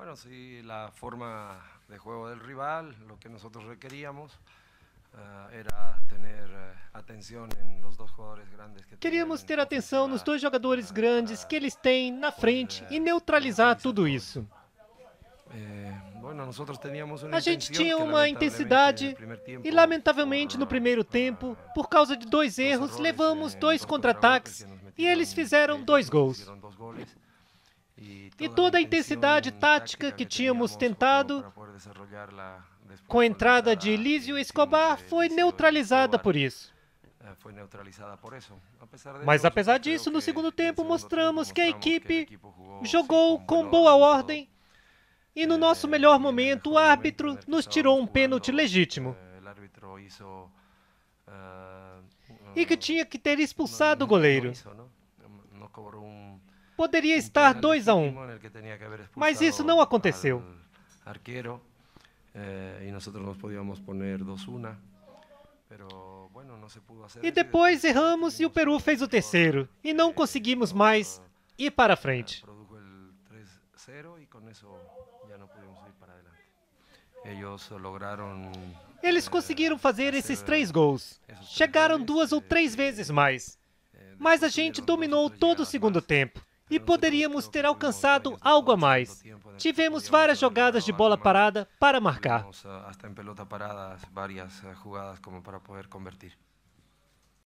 Bueno, sí, la forma de juego del rival, lo que nosotros requeríamos. Uh, era tener uh, atención en los dos jugadores grandes que Queríamos ter atenção nos dois jogadores ah, grandes que eles têm na eh, frente e neutralizar tudo isso. A gente tinha uma intensidade e, lamentavelmente, no primeiro ah, tempo, por causa de dois erros, levamos dois contra-ataques e eles fizeram dois gols. E toda a intensidade tática que tínhamos tentado com a entrada de Elísio Escobar foi eh, neutralizada por isso. Mas apesar disso, no segundo tempo mostramos que a equipe jogou com boa ordem e no eh, nosso melhor momento o árbitro nos tirou um pênalti eh, legítimo e que tinha que ter expulsado o goleiro. Poderia estar 2 a 1, um, mas isso não aconteceu. Eh, e nós podíamos 2 1 e depois erramos e o Peru fez o terceiro. E não conseguimos mais ir para frente. Eles eh, conseguiram fazer esses três gols. Chegaram duas ou eh, três vezes mais. Mas a gente dominou todo o segundo tempo e poderíamos ter alcançado algo a mais. Tivemos várias jogadas de bola parada para marcar.